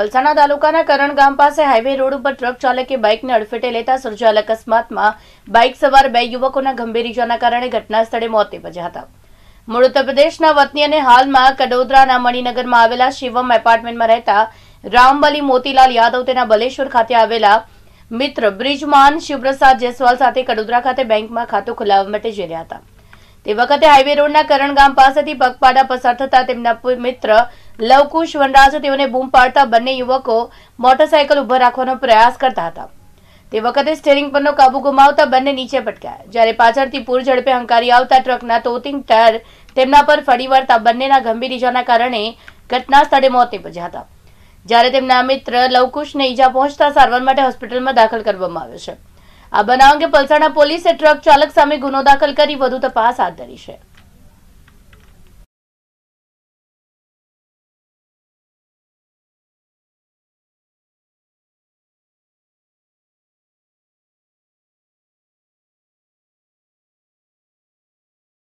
વલસાણા તાલુકાના કરણ ગામ પાસે હાઈવે રોડ ઉપર ટ્રક ચાલકે બાઇકને અડફેટે લેતા સર્જાયેલા અકસ્માતમાં બાઇક સવાર બે યુવકોના ગંભીર ઇજાના કારણે ઘટના સ્થળે મોત નિપજ્યા હતા મૂળ ઉત્તરપ્રદેશના વતની અને હાલમાં કડોદરાના મણિનગરમાં આવેલા શિવમ એપાર્ટમેન્ટમાં રહેતા રામબલી મોતીલાલ યાદવ તેના બલેશ્વર ખાતે આવેલા મિત્ર બ્રિજમાન શિવપ્રસાદ જયસ્વાલ સાથે કડોદરા ખાતે બેંકમાં ખાતું ખોલાવવા માટે જઈ રહ્યા હતા તે વખતે હાઈવે રોડના કરણ ગામ પાસેથી પગપાડા પસાર થતા તેમના મિત્ર લવકુશ વનરાજે તેઓને બૂમ પાડતા બંને યુવકો મોટરસાયકલ ઉભા રાખવાનો પ્રયાસ કરતા હતા તે વખતે સ્ટેરિંગ પરનો કાબુ ગુમાવતા બંને નીચે પટક્યા જ્યારે પાછળથી પૂર ઝડપે હંકારી આવતા ટ્રકના તોતિંગ ટાયર તેમના પર ફરી વળતા બંનેના ગંભીર ઈજાના કારણે ઘટના સ્થળે મોત નિપજ્યા હતા જ્યારે તેમના મિત્ર લવકુશને ઈજા પહોંચતા સારવાર માટે હોસ્પિટલમાં દાખલ કરવામાં આવ્યો છે આ બનાવ અંગે પલસાણા પોલીસે ટ્રક ચાલક સામે ગુનો દાખલ કરી વધુ તપાસ હાથ ધરી છે